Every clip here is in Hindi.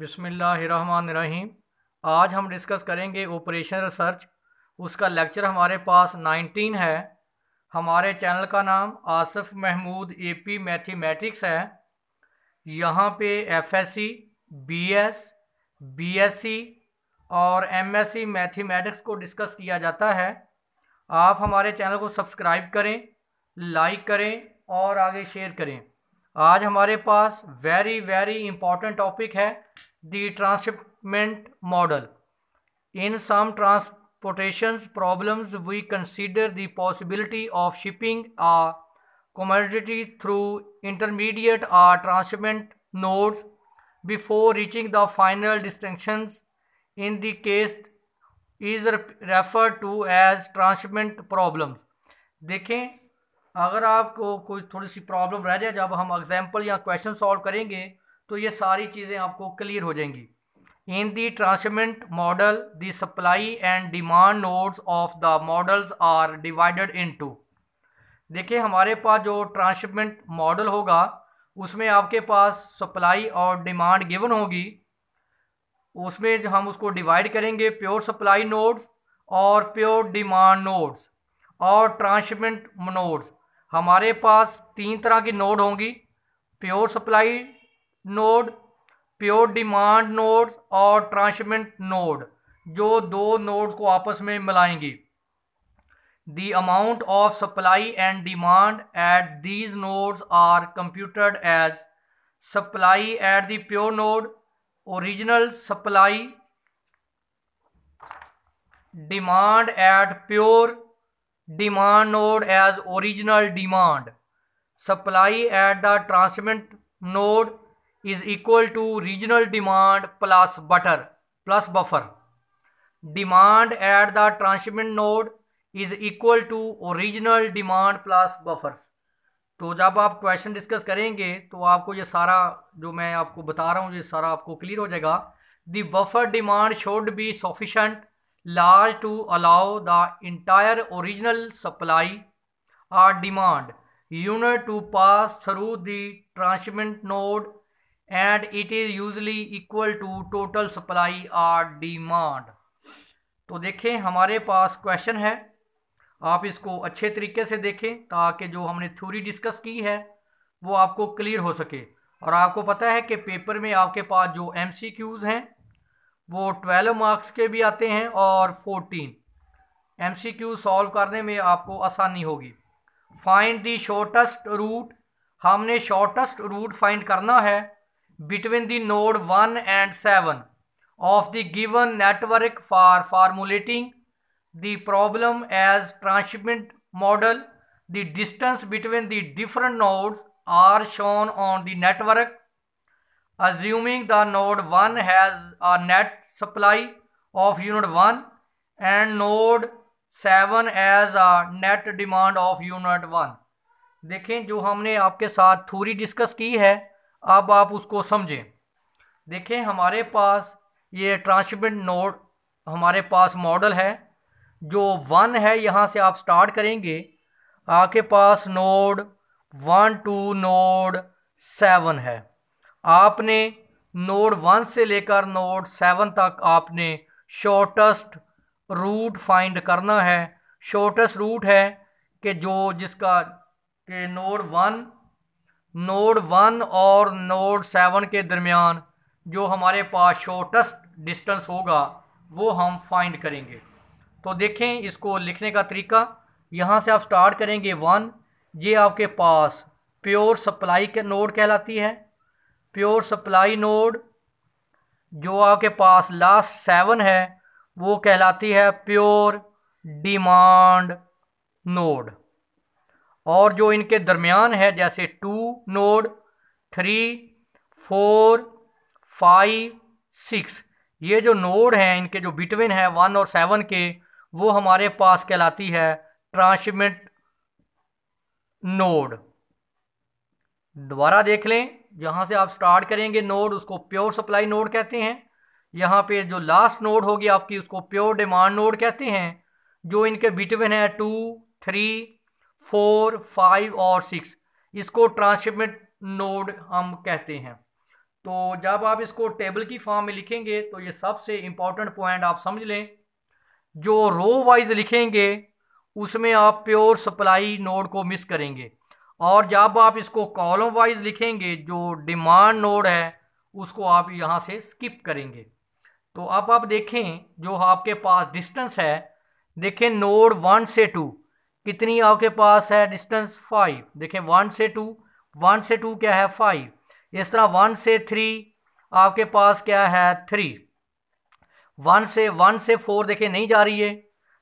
बिसमीम आज हम डिस्कस करेंगे ऑपरेशन रिसर्च उसका लेक्चर हमारे पास 19 है हमारे चैनल का नाम आसफ महमूद एपी मैथमेटिक्स है यहाँ पे एफएससी, बीएस, बीएससी और एमएससी मैथमेटिक्स को डिस्कस किया जाता है आप हमारे चैनल को सब्सक्राइब करें लाइक करें और आगे शेयर करें आज हमारे पास वेरी वेरी इंपॉर्टेंट टॉपिक है the transshipment model in some transportation problems we consider the possibility of shipping a commodity through intermediate or transshipment nodes before reaching the final distinction in the case is refer to as transshipment problems देखें अगर आपको कोई थोड़ी सी प्रॉब्लम रह जाए जब हम एग्जाम्पल या क्वेश्चन सॉल्व करेंगे तो ये सारी चीज़ें आपको क्लियर हो जाएंगी in the transshipment model the supply and demand nodes of the models are divided into देखिए हमारे पास जो ट्रांसमेंट मॉडल होगा उसमें आपके पास सप्लाई और डिमांड गिवन होगी उसमें हम उसको डिवाइड करेंगे प्योर सप्लाई नोड्स और प्योर डिमांड नोड्स और ट्रांसमेंट नोड्स हमारे पास तीन तरह की नोड होंगी pure supply node pure demand nodes और ट्रांसमिट नोड जो दो नोड्स को आपस में मिलाएंगी the amount of supply and demand at these nodes are computed as supply at the pure node original supply demand at pure demand node as original demand supply at the transmit node is equal to regional demand plus butter plus buffer demand at the transmit node is equal to original demand plus buffer तो जब आप क्वेश्चन डिस्कस करेंगे तो आपको ये सारा जो मैं आपको बता रहा हूँ ये सारा आपको क्लियर हो जाएगा the buffer demand should be sufficient large to allow the entire original supply or demand unit to pass through the transshipment node and it is usually equal to total supply or demand तो देखें हमारे पास क्वेश्चन है आप इसको अच्छे तरीके से देखें ताकि जो हमने थ्योरी डिस्कस की है वो आपको क्लियर हो सके और आपको पता है कि पेपर में आपके पास जो एम सी क्यूज़ हैं वो ट्वेल्व मार्क्स के भी आते हैं और fourteen M C Q solve करने में आपको आसानी होगी फाइंड दी शॉर्टेस्ट रूट हमने शॉर्टेस्ट रूट फाइंड करना है between the node one and seven of the given network for formulating the problem as transmit model the distance between the different nodes are shown on the network assuming the node one has a net supply of unit one and node seven as a net demand of unit one देखें जो हमने आपके साथ थोड़ी डिस्कस की है अब आप उसको समझें देखें हमारे पास ये ट्रांसमिट नोड हमारे पास मॉडल है जो वन है यहाँ से आप स्टार्ट करेंगे आपके पास node one to node seven है आपने नोड वन से लेकर नोड सेवन तक आपने शॉर्टेस्ट रूट फाइंड करना है शॉर्टेस्ट रूट है कि जो जिसका कि नोड वन नोड वन और नोड सेवन के दरमियान जो हमारे पास शॉर्टेस्ट डिस्टेंस होगा वो हम फाइंड करेंगे तो देखें इसको लिखने का तरीका यहाँ से आप स्टार्ट करेंगे वन ये आपके पास प्योर सप्लाई के नोड कहलाती है प्योर सप्लाई नोड जो आपके पास लास्ट सेवन है वो कहलाती है प्योर डिमांड नोड और जो इनके दरमियान है जैसे two node three four five six ये जो नोड हैं इनके जो बिटवीन है वन और सेवन के वो हमारे पास कहलाती है ट्रांसमिट नोड दोबारा देख लें जहाँ से आप स्टार्ट करेंगे नोड उसको प्योर सप्लाई नोड कहते हैं यहाँ पे जो लास्ट नोड होगी आपकी उसको प्योर डिमांड नोड कहते हैं जो इनके बिटवीन है टू थ्री फोर फाइव और सिक्स इसको ट्रांसशिपमेंट नोड हम कहते हैं तो जब आप इसको टेबल की फॉर्म में लिखेंगे तो ये सबसे इम्पॉर्टेंट पॉइंट आप समझ लें जो रो वाइज लिखेंगे उसमें आप प्योर सप्लाई नोड को मिस करेंगे और जब आप इसको कॉलम वाइज लिखेंगे जो डिमांड नोड है उसको आप यहाँ से स्किप करेंगे तो अब आप देखें जो आपके पास डिस्टेंस है देखें नोड वन से टू कितनी आपके पास है डिस्टेंस फाइव देखें वन से टू वन से टू क्या है फाइव इस तरह वन से थ्री आपके पास क्या है थ्री वन से वन से फोर देखें नहीं जा रही है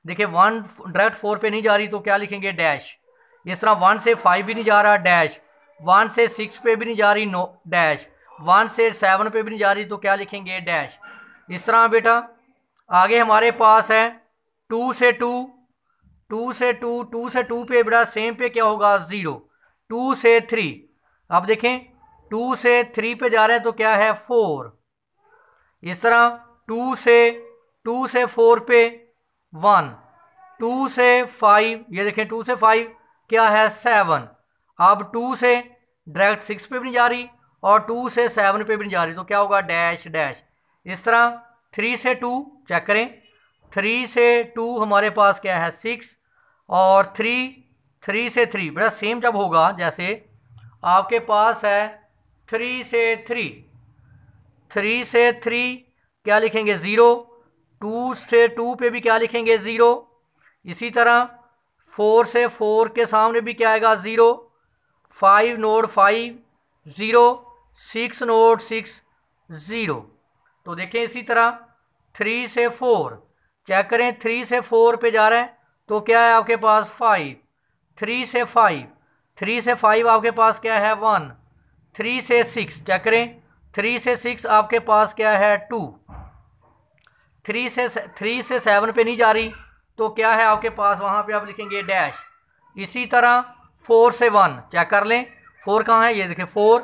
देखें वन डायरेक्ट फोर पे नहीं जा रही तो क्या लिखेंगे डैश जिस तरह वन से फाइव भी नहीं जा रहा डैश वन से सिक्स पे भी नहीं जा रही नो डैश वन से सेवन पे भी नहीं जा रही तो क्या लिखेंगे डैश इस तरह बेटा आगे हमारे पास है टू से टू टू से टू टू से टू पे बेटा सेम पे क्या होगा ज़ीरो टू से थ्री अब देखें टू से थ्री पे जा रहे हैं तो क्या है फोर इस तरह टू से टू से फोर पे वन टू से फाइव ये देखें टू से फाइव क्या है सेवन अब टू से डायरेक्ट सिक्स पे भी नहीं जा रही और टू से सेवन पे भी नहीं जा रही तो क्या होगा डैश डैश इस तरह थ्री से टू चेक करें थ्री से टू हमारे पास क्या है सिक्स और थ्री थ्री से थ्री बड़ा सेम जब होगा जैसे आपके पास है थ्री से थ्री थ्री से थ्री क्या लिखेंगे ज़ीरो टू से टू पे भी क्या लिखेंगे ज़ीरो इसी तरह फोर से फोर के सामने भी क्या आएगा zero five note five zero six note six zero तो देखें इसी तरह थ्री से फोर चेक करें थ्री से फोर पे जा रहे हैं तो क्या है आपके पास फाइव थ्री से फाइव थ्री से फाइव आपके पास क्या है वन थ्री से सिक्स चेक करें थ्री से सिक्स आपके पास क्या है टू थ्री से थ्री से सेवन पे नहीं जा रही तो क्या है आपके पास वहाँ पे आप लिखेंगे डैश इसी तरह फोर से वन चेक कर लें फोर कहाँ है ये देखें फोर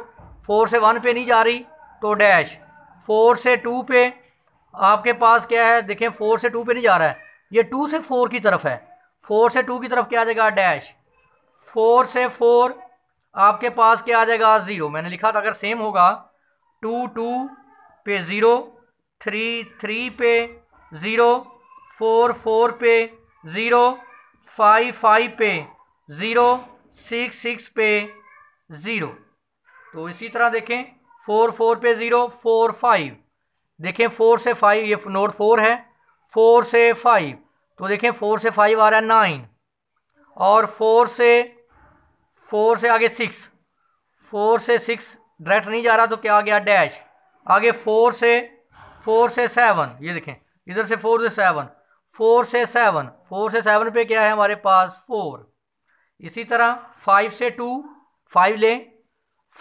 फोर से वन पे नहीं जा रही तो डैश फोर से टू पे आपके पास क्या है देखें फोर से टू पे नहीं जा रहा है ये टू से फोर की तरफ है फोर से टू की तरफ क्या आ जाएगा डैश फोर से फोर आपके पास क्या आ जाएगा ज़ीरो मैंने लिखा था अगर सेम होगा टू टू पे ज़ीरो थ्री थ्री पे ज़ीरो फोर फोर पे ज़ीरो फाइव फाइव पे ज़ीरो सिक्स सिक्स पे ज़ीरो तो इसी तरह देखें फोर फोर पे ज़ीरो फोर फाइव देखें फोर से फाइव ये नोट फोर है फोर से फाइव तो देखें फोर से फाइव आ रहा है नाइन और फोर से फोर से आगे सिक्स फोर से सिक्स डायरेक्ट नहीं जा रहा तो क्या आ गया डैश आगे फोर से फोर से सेवन ये देखें इधर से फोर से सेवन फोर से सेवन फोर से सेवन पे क्या है हमारे पास फोर इसी तरह फाइव से टू फाइव लें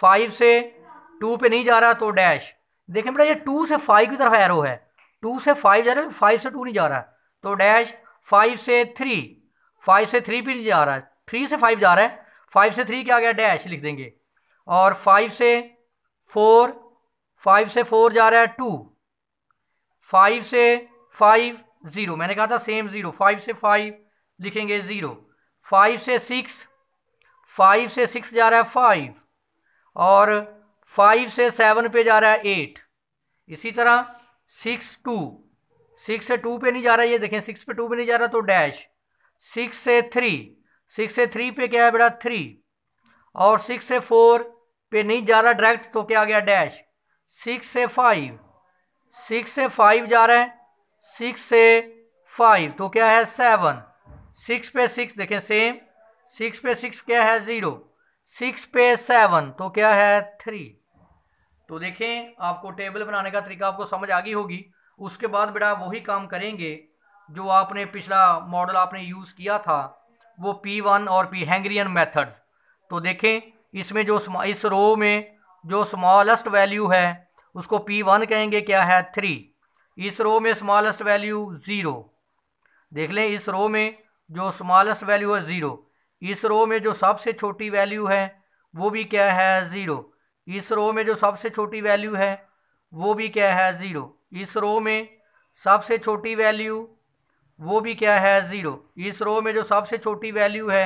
फाइव से टू पे नहीं जा रहा तो डैश देखें बेटा ये टू से फाइव की तरफ एरो है टू से फाइव जा रहा है फाइव से टू नहीं जा रहा तो डैश फाइव से थ्री फाइव से थ्री पे नहीं जा रहा है थ्री से फाइव जा रहा है फाइव से थ्री क्या गया डैश लिख देंगे और फाइव से फोर फाइव से फोर जा रहा है टू फाइव से फाइव ज़ीरो मैंने कहा था सेम ज़ीरो फाइव से फाइव लिखेंगे ज़ीरो फाइव से सिक्स फाइव से सिक्स जा रहा है फाइव और फाइव से सेवन पे जा रहा है एट इसी तरह सिक्स टू सिक्स से टू पे नहीं जा रहा ये देखें सिक्स पे टू पे नहीं जा रहा तो डैश सिक्स से थ्री सिक्स से थ्री पे क्या है बेटा थ्री और सिक्स से फोर पे नहीं जा रहा डायरेक्ट तो क्या आ गया डैश सिक्स से फाइव सिक्स से फाइव जा रहा है सिक्स से फाइव तो क्या है सेवन सिक्स पे सिक्स देखें सेम सिक्स पे सिक्स क्या है ज़ीरो सिक्स पे सेवन तो क्या है थ्री तो देखें आपको टेबल बनाने का तरीका आपको समझ आ गई होगी उसके बाद बेटा वही काम करेंगे जो आपने पिछला मॉडल आपने यूज़ किया था वो पी वन और पी हैंग्रियन मेथड्स तो देखें इसमें जो इस रो में जो स्मॉलेस्ट वैल्यू है उसको पी वन कहेंगे क्या है थ्री इस रो में स्मॉलेस्ट वैल्यू ज़ीरो देख लें इस रो में जो स्मॉलेस्ट वैल्यू है ज़ीरो इस रो में जो सबसे छोटी वैल्यू है वो भी क्या है ज़ीरो इस रो में जो सबसे छोटी वैल्यू है वो भी क्या है ज़ीरो इस रो में सबसे छोटी वैल्यू वो भी क्या है ज़ीरो इस रो में जो सबसे छोटी वैल्यू है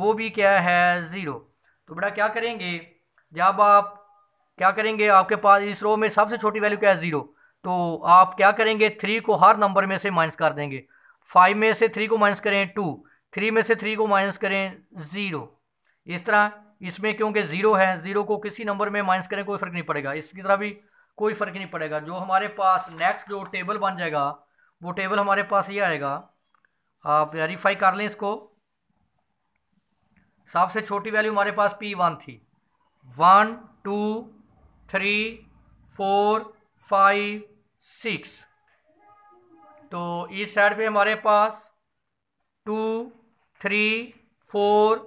वो भी क्या है ज़ीरो तो बेटा क्या करेंगे जब आप क्या करेंगे आपके पास इस रो में सबसे छोटी वैल्यू क्या है ज़ीरो तो आप क्या करेंगे थ्री को हर नंबर में से माइनस कर देंगे फाइव में से थ्री को माइनस करें टू थ्री में से थ्री को माइनस करें ज़ीरो इस तरह इसमें क्योंकि ज़ीरो है ज़ीरो को किसी नंबर में माइनस करें कोई फ़र्क नहीं पड़ेगा इसकी तरह भी कोई फ़र्क नहीं पड़ेगा जो हमारे पास नेक्स्ट जो टेबल बन जाएगा वो टेबल हमारे पास ये आएगा आप वेरीफाई कर लें इसको सबसे छोटी वैल्यू हमारे पास पी वन थी one two three four five six तो इस साइड पे हमारे पास two three four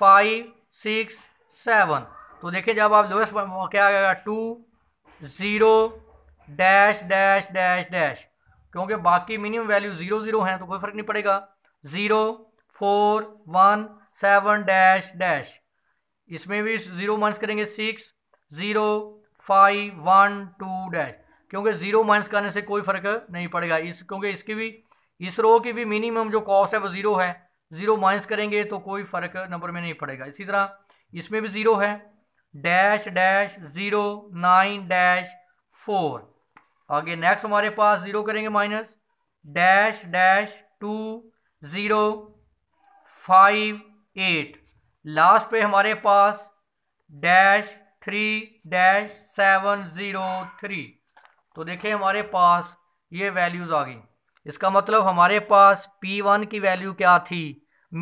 five six seven तो देखिए जब आप लोएस क्या आएगा two zero dash dash dash dash क्योंकि बाकी मिनिमम वैल्यू ज़ीरो ज़ीरो हैं तो कोई फ़र्क नहीं पड़ेगा zero four one seven dash dash इसमें भी ज़ीरो माइनस करेंगे six zero five one two dash क्योंकि ज़ीरो माइनस करने से कोई फ़र्क नहीं पड़ेगा इस क्योंकि इसकी भी इस रो की भी मिनिमम जो कॉस्ट है वो ज़ीरो है ज़ीरो माइनस करेंगे तो कोई फ़र्क नंबर में नहीं पड़ेगा इसी तरह इसमें भी ज़ीरो है dash dash zero nine dash four आगे नेक्स्ट हमारे पास ज़ीरो करेंगे minus dash dash two zero five eight last पे हमारे पास dash three dash seven zero three तो देखें हमारे पास ये वैल्यूज़ आ गई इसका मतलब हमारे पास पी वन की वैल्यू क्या थी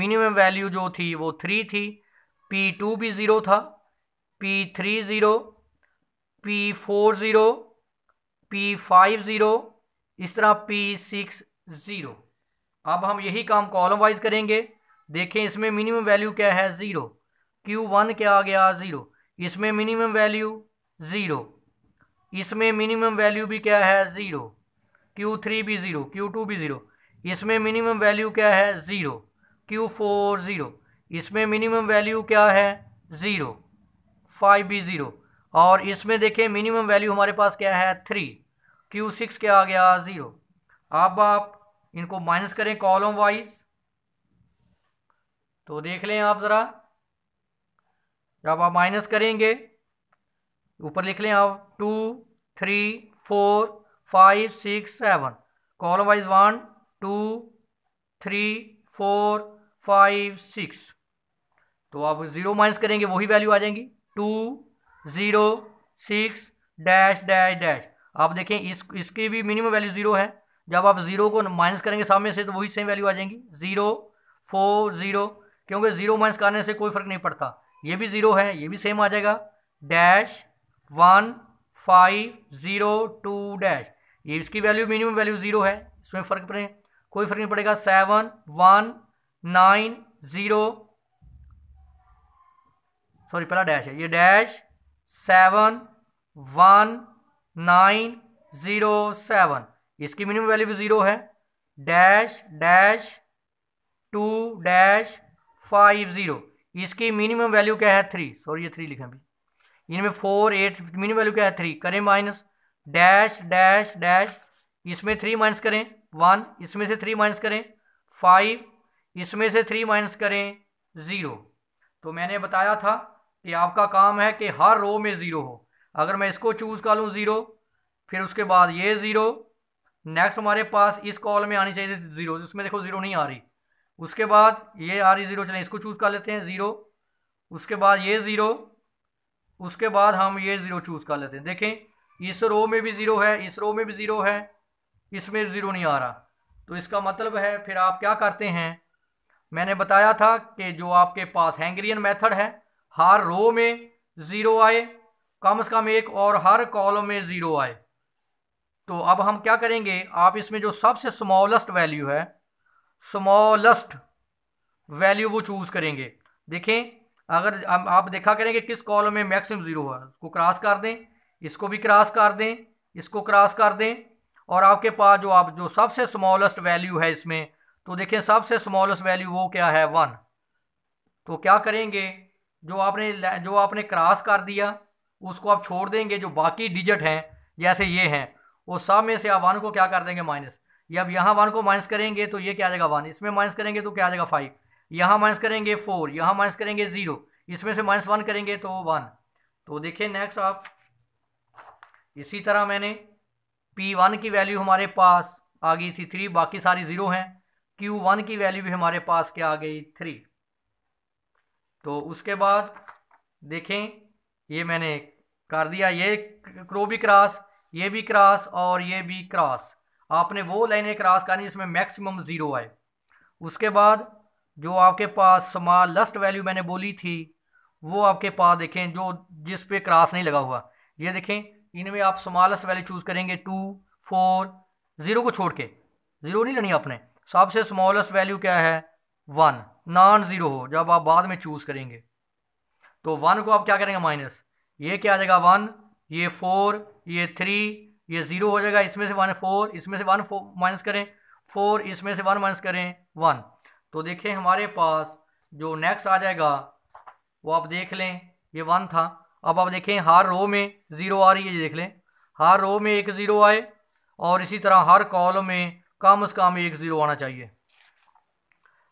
मिनिमम वैल्यू जो थी वो थ्री थी पी टू भी ज़ीरो था P three zero P four zero P five zero इस तरह पी सिक्स ज़ीरो अब हम यही काम कॉलम वाइज करेंगे देखें इसमें मिनिमम वैल्यू क्या है ज़ीरो क्यू वन क्या आ गया ज़ीरो इसमें मिनिमम वैल्यू ज़ीरो इसमें मिनिमम वैल्यू भी क्या है ज़ीरो क्यू थ्री भी ज़ीरो क्यू टू भी ज़ीरो इसमें मिनिमम वैल्यू क्या है ज़ीरो क्यू फोर ज़ीरो इसमें मिनिमम वैल्यू क्या है ज़ीरो फाइव भी ज़ीरो और इसमें देखें मिनिमम वैल्यू हमारे पास क्या है थ्री क्यू सिक्स क्या आ गया ज़ीरो अब आप इनको माइनस करें कॉलम वाइज तो देख लें आप ज़रा जब आप माइनस करेंगे ऊपर लिख लें आप two three four five six seven column wise one two three four five six तो आप ज़ीरो माइनस करेंगे वही वैल्यू आ जाएंगी two zero six dash dash dash आप देखें इस इसकी भी मिनिमम वैल्यू ज़ीरो है जब आप ज़ीरो को माइनस करेंगे सामने से तो वही सेम वैल्यू आ जाएंगी ज़ीरो फोर ज़ीरो क्योंकि ज़ीरो माइनस करने से कोई फ़र्क नहीं पड़ता ये भी ज़ीरो है ये भी सेम आ जाएगा dash one five zero two dash ये इसकी वैल्यू मिनिमम वैल्यू ज़ीरो है इसमें फ़र्क पड़े कोई फ़र्क नहीं पड़ेगा seven one nine zero sorry पहला डैश है ये dash seven one nine zero seven इसकी मिनिमम वैल्यू ज़ीरो है dash dash two dash five zero इसकी मिनिमम वैल्यू क्या है थ्री सॉरी ये थ्री लिखा अभी इनमें फोर एट मिनिमम वैल्यू क्या है थ्री करें माइनस डैश डैश डैश इसमें थ्री माइनस करें वन इसमें से थ्री माइनस करें फाइव इसमें से थ्री माइनस करें ज़ीरो तो मैंने बताया था कि आपका काम है कि हर रो में ज़ीरो हो अगर मैं इसको चूज़ कर लूँ ज़ीरो फिर उसके बाद ये ज़ीरो नेक्स्ट हमारे पास इस कॉल में आनी चाहिए ज़ीरो इसमें देखो ज़ीरो नहीं आ रही उसके बाद ये आ रही ज़ीरो चलें इसको चूज़ कर लेते हैं ज़ीरो उसके बाद ये ज़ीरो उसके बाद हम ये ज़ीरो चूज़ कर लेते हैं देखें इस रो में भी ज़ीरो है इस रो में भी ज़ीरो है इसमें ज़ीरो नहीं आ रहा तो इसका मतलब है फिर आप क्या करते हैं मैंने बताया था कि जो आपके पास हैंगरियन मेथड है हर रो में ज़ीरो आए कम से कम एक और हर कॉलम में ज़ीरो आए तो अब हम क्या करेंगे आप इसमें जो सबसे स्मॉलेस्ट वैल्यू है स्मॉलेस्ट वैल्यू वो चूज़ करेंगे देखें अगर हम आप देखा करें कि किस कॉलम में मैक्सिमम ज़ीरो है उसको क्रॉस कर दें इसको भी क्रॉस कर दें इसको क्रॉस कर दें और आपके पास जो आप जो सबसे स्मॉलेस्ट वैल्यू है इसमें तो देखें सबसे स्मॉलेस्ट वैल्यू वो क्या है वन तो क्या करेंगे जो आपने जो आपने क्रॉस कर दिया उसको आप छोड़ देंगे जो बाकी डिजिट हैं जैसे ये हैं वो सब में से आप वन को क्या कर देंगे माइनस ये अब यहाँ वन को माइनस करेंगे तो ये क्या आ जाएगा वन इसमें माइनस करेंगे तो क्या आ जाएगा फाइव यहाँ माइनस करेंगे फोर यहाँ माइनस करेंगे ज़ीरो इसमें से माइनस वन करेंगे तो वन तो देखिए नेक्स्ट आप इसी तरह मैंने पी वन की वैल्यू हमारे पास आ गई थी थ्री बाकी सारी ज़ीरो हैं क्यू वन की वैल्यू भी हमारे पास क्या आ गई थ्री तो उसके बाद देखें ये मैंने कर दिया ये क्रो भी क्रॉस ये भी क्रॉस और ये भी क्रॉस आपने वो लाइनें क्रॉस करनी जिसमें मैक्सिमम ज़ीरो आए उसके बाद जो आपके पास समाल लस्ट वैल्यू मैंने बोली थी वो आपके पास देखें जो जिस पे क्रॉस नहीं लगा हुआ ये देखें इनमें आप स्मॉलेस्ट वैल्यू चूज़ करेंगे टू फोर ज़ीरो को छोड़ के ज़ीरो नहीं लेनी आपने सबसे स्मॉलेस्ट वैल्यू क्या है वन नॉन ज़ीरो हो जब आप बाद में चूज़ करेंगे तो वन को आप क्या करेंगे माइनस ये क्या आ जाएगा वन ये फोर ये थ्री ये ज़ीरो हो जाएगा इसमें से वन फोर इसमें से वन माइनस करें फोर इसमें से वन माइनस करें वन तो देखें हमारे पास जो नेक्स्ट आ जाएगा वो आप देख लें ये वन था अब आप देखें हर रो में ज़ीरो आ रही है ये देख लें हर रो में एक ज़ीरो आए और इसी तरह हर कॉलम में कम अज़ कम एक ज़ीरो आना चाहिए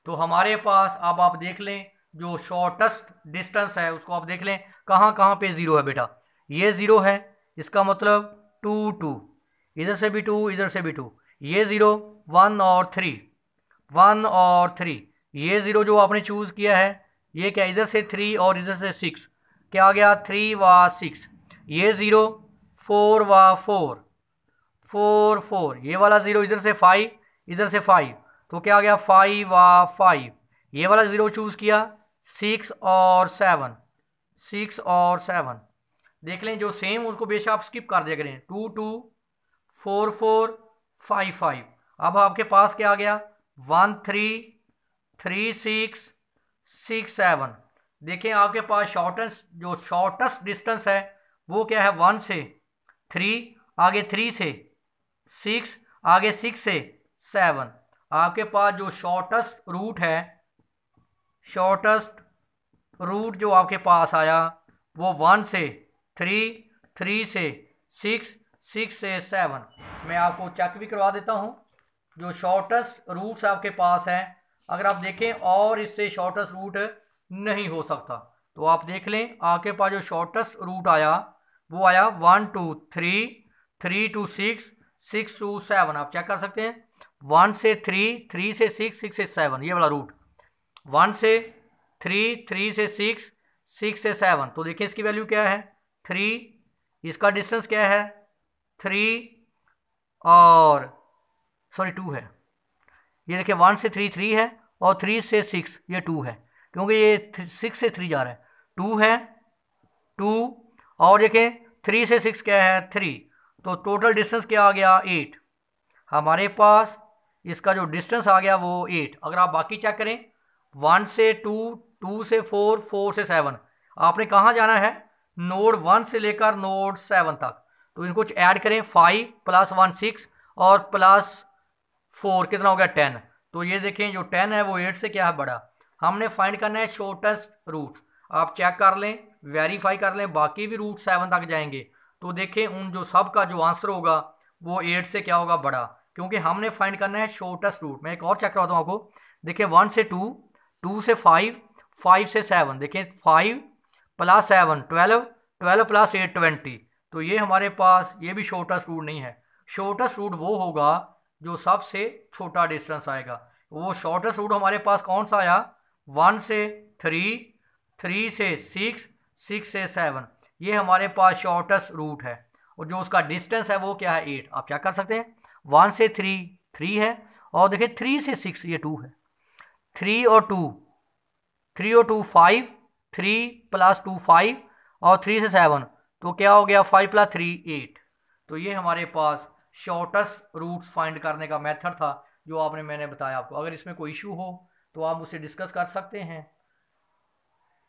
तो हमारे पास अब आप देख लें जो शॉर्टेस्ट डिस्टेंस है उसको आप देख लें कहाँ कहाँ पे ज़ीरो है बेटा ये ज़ीरो है इसका मतलब टू टू इधर से भी टू इधर से भी टू ये ज़ीरो वन और थ्री वन और थ्री ये ज़ीरो जो आपने चूज़ किया है ये क्या इधर से थ्री और इधर से सिक्स क्या आ गया थ्री व सिक्स ये ज़ीरो फोर व फोर फोर फोर ये वाला ज़ीरो इधर से फाइव इधर से फाइव तो क्या आ गया फाइव व फाइव ये वाला ज़ीरो चूज़ किया सिक्स और सेवन सिक्स और सेवन देख लें जो सेम उसको बेशक आप स्किप कर दिया करें two two four four five five अब आपके पास क्या आ गया one three three six six seven देखें आपके पास शॉर्टेस्ट जो शॉर्टेस्ट डिस्टेंस है वो क्या है वन से थ्री आगे थ्री से सिक्स आगे सिक्स से सेवन आपके पास जो शॉर्टेस्ट रूट है शॉर्टेस्ट रूट जो आपके पास आया वो वन से थ्री थ्री से सिक्स सिक्स से सेवन मैं आपको चेक भी करवा देता हूँ जो शॉर्टेस्ट रूट्स आपके पास हैं अगर आप देखें और इससे शॉर्टेस्ट रूट नहीं हो सकता तो आप देख लें आपके पास जो शॉर्टेस्ट रूट आया वो आया one two three three two six six two seven आप चेक कर सकते हैं वन से थ्री थ्री से सिक्स सिक्स से सेवन ये वाला रूट वन से थ्री थ्री से सिक्स सिक्स से सेवन तो देखिए इसकी वैल्यू क्या है थ्री इसका डिस्टेंस क्या है थ्री और सॉरी टू है ये देखिए वन से थ्री थ्री है और थ्री से सिक्स ये टू है क्योंकि ये सिक्स से थ्री जा रहा है टू है टू और देखिए थ्री से सिक्स क्या है थ्री तो टोटल डिस्टेंस क्या आ गया एट हमारे पास इसका जो डिस्टेंस आ गया वो एट अगर आप बाकी चेक करें वन से टू टू से फोर फोर से सेवन आपने कहाँ जाना है नोड वन से लेकर नोड सेवन तक तो इनको कुछ ऐड करें फाइव प्लस वन सिक्स और प्लस फोर कितना हो गया टेन तो ये देखें जो टेन है वो एट से क्या है बड़ा हमने फाइंड करना है शॉर्टेस्ट रूट आप चेक कर लें वेरीफाई कर लें बाकी भी रूट सेवन तक जाएंगे तो देखें उन जो सब का जो आंसर होगा वो एट से क्या होगा बड़ा क्योंकि हमने फाइंड करना है शॉर्टेस्ट रूट मैं एक और चेक करवाता हूँ आपको देखिए वन से टू टू से फाइव फाइव से सेवन देखिए five plus seven twelve twelve plus eight twenty तो ये हमारे पास ये भी शॉर्टेस्ट रूट नहीं है शॉर्टेस्ट रूट वो होगा जो सबसे छोटा डिस्टेंस आएगा वो शॉर्टेस्ट रूट हमारे पास कौन सा आया वन से थ्री थ्री से सिक्स सिक्स से सेवन ये हमारे पास शॉर्टेस्ट रूट है और जो उसका डिस्टेंस है वो क्या है एट आप चेक कर सकते हैं वन से थ्री थ्री है और देखिए थ्री से सिक्स ये टू है थ्री और टू थ्री और two five three plus two five और थ्री से सेवन तो क्या हो गया फाइव प्लस थ्री एट तो ये हमारे पास शॉर्टेस्ट रूट्स फाइंड करने का मेथड था जो आपने मैंने बताया आपको अगर इसमें कोई इशू हो तो आप उसे डिस्कस कर सकते हैं